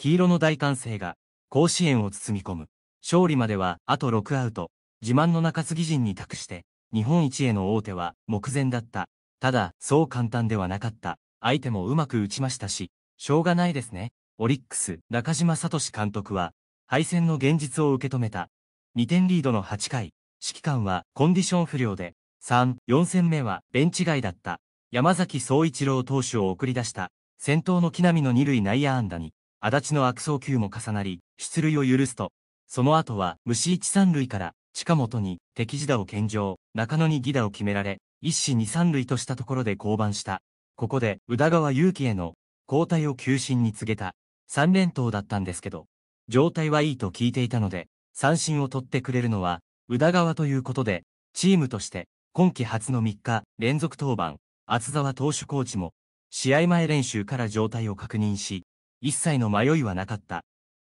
黄色の大歓声が甲子園を包み込む。勝利まではあと6アウト。自慢の中継ぎ陣に託して、日本一への大手は目前だった。ただ、そう簡単ではなかった。相手もうまく打ちましたし、しょうがないですね。オリックス、中島聡監督は、敗戦の現実を受け止めた。2点リードの8回、指揮官はコンディション不良で、3、4戦目はベンチ外だった。山崎総一郎投手を送り出した。先頭の木並の二塁内野安打に、足立の悪送球も重なり、出塁を許すと、その後は虫一三塁から近本に敵地打を献上、中野に犠打を決められ、一死二三塁としたところで降板した。ここで宇田川祐希への交代を急進に告げた三連投だったんですけど、状態はいいと聞いていたので、三振を取ってくれるのは宇田川ということで、チームとして今季初の3日連続登板、厚沢投手コーチも試合前練習から状態を確認し、一切の迷いはなかった。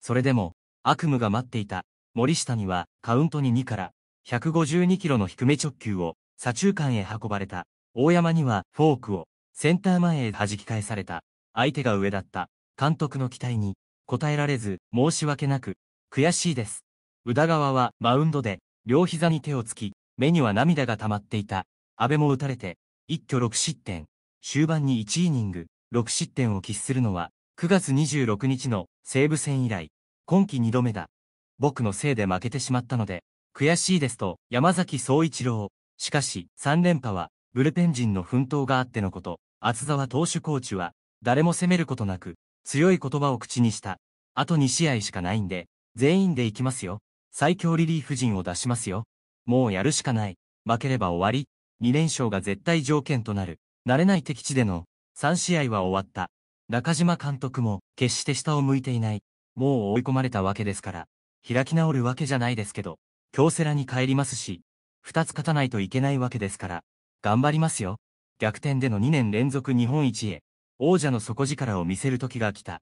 それでも、悪夢が待っていた。森下には、カウントに2から、152キロの低め直球を、左中間へ運ばれた。大山には、フォークを、センター前へ弾き返された。相手が上だった。監督の期待に、応えられず、申し訳なく、悔しいです。宇田川は、マウンドで、両膝に手をつき、目には涙が溜まっていた。安倍も打たれて、一挙6失点。終盤に1イニング、6失点を喫するのは、9月26日の西武戦以来、今季2度目だ。僕のせいで負けてしまったので、悔しいですと山崎総一郎。しかし、3連覇は、ブルペン陣の奮闘があってのこと、厚沢投手コーチは、誰も責めることなく、強い言葉を口にした。あと2試合しかないんで、全員で行きますよ。最強リリーフ陣を出しますよ。もうやるしかない。負ければ終わり。2連勝が絶対条件となる。慣れない敵地での3試合は終わった。中島監督も決して下を向いていない。もう追い込まれたわけですから、開き直るわけじゃないですけど、京セラに帰りますし、二つ勝たないといけないわけですから、頑張りますよ。逆転での2年連続日本一へ、王者の底力を見せる時が来た。